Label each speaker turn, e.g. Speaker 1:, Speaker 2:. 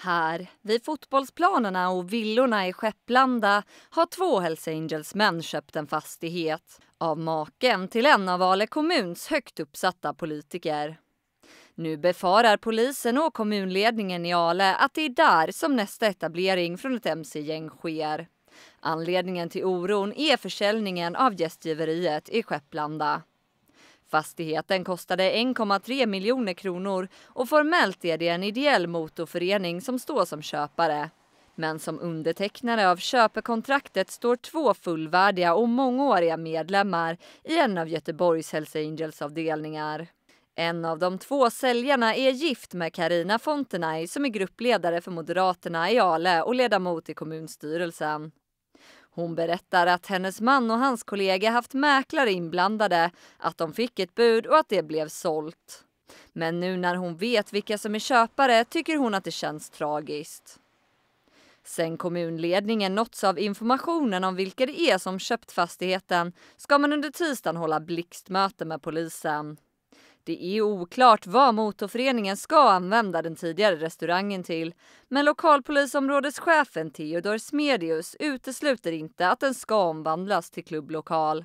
Speaker 1: Här, vid fotbollsplanerna och villorna i Skepplanda har två Hells Angels-män köpt en fastighet av maken till en av Ale kommuns högt uppsatta politiker. Nu befarar polisen och kommunledningen i Ale att det är där som nästa etablering från ett mc-gäng sker. Anledningen till oron är försäljningen av gästgiveriet i Skepplanda. Fastigheten kostade 1,3 miljoner kronor och formellt är det en ideell motorförening som står som köpare. Men som undertecknare av köpekontraktet står två fullvärdiga och mångåriga medlemmar i en av Göteborgs Hells Angels avdelningar. En av de två säljarna är gift med Karina Fontenay som är gruppledare för Moderaterna i Ale och ledamot i kommunstyrelsen. Hon berättar att hennes man och hans kollega haft mäklare inblandade, att de fick ett bud och att det blev sålt. Men nu när hon vet vilka som är köpare tycker hon att det känns tragiskt. Sen kommunledningen nåtts av informationen om vilka det är som köpt fastigheten ska man under tisdagen hålla blixtmöte med polisen. Det är oklart vad motorföreningen ska använda den tidigare restaurangen till, men lokalpolisområdeschefen Theodor Smedius utesluter inte att den ska omvandlas till klubblokal.